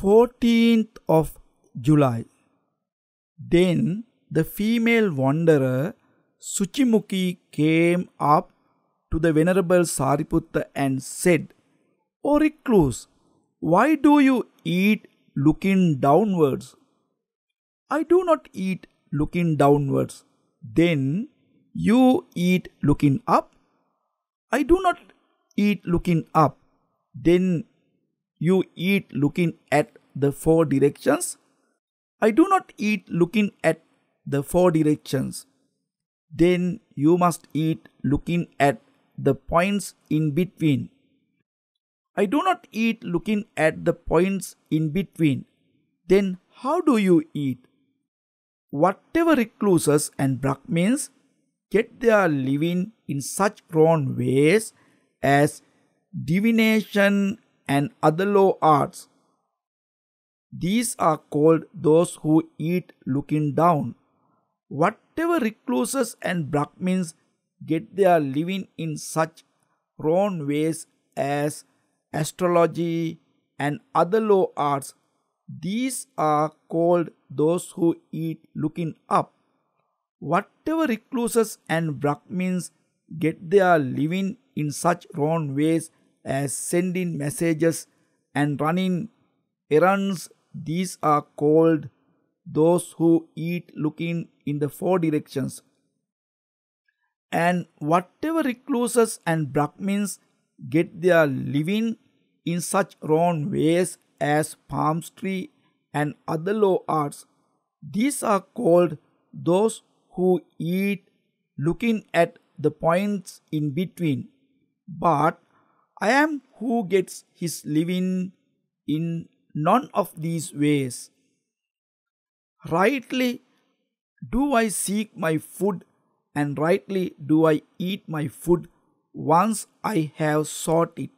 14th of July. Then the female wanderer Suchimuki came up to the Venerable Sariputta and said, O oh, recluse, why do you eat looking downwards? I do not eat looking downwards. Then you eat looking up? I do not eat looking up. Then you eat looking at the four directions? I do not eat looking at the four directions. Then you must eat looking at the points in between. I do not eat looking at the points in between. Then how do you eat? Whatever recluses and Brahmins get their living in such wrong ways as divination and other low arts. These are called those who eat looking down. Whatever recluses and Brahmins get their living in such wrong ways as astrology and other low arts, these are called those who eat looking up. Whatever recluses and Brahmins get their living in such wrong ways as sending messages and running errands. These are called those who eat looking in the four directions. And whatever recluses and Brahmins get their living in such wrong ways as palm tree and other low arts, these are called those who eat looking at the points in between. But I am who gets his living in none of these ways. Rightly do I seek my food, and rightly do I eat my food once I have sought it.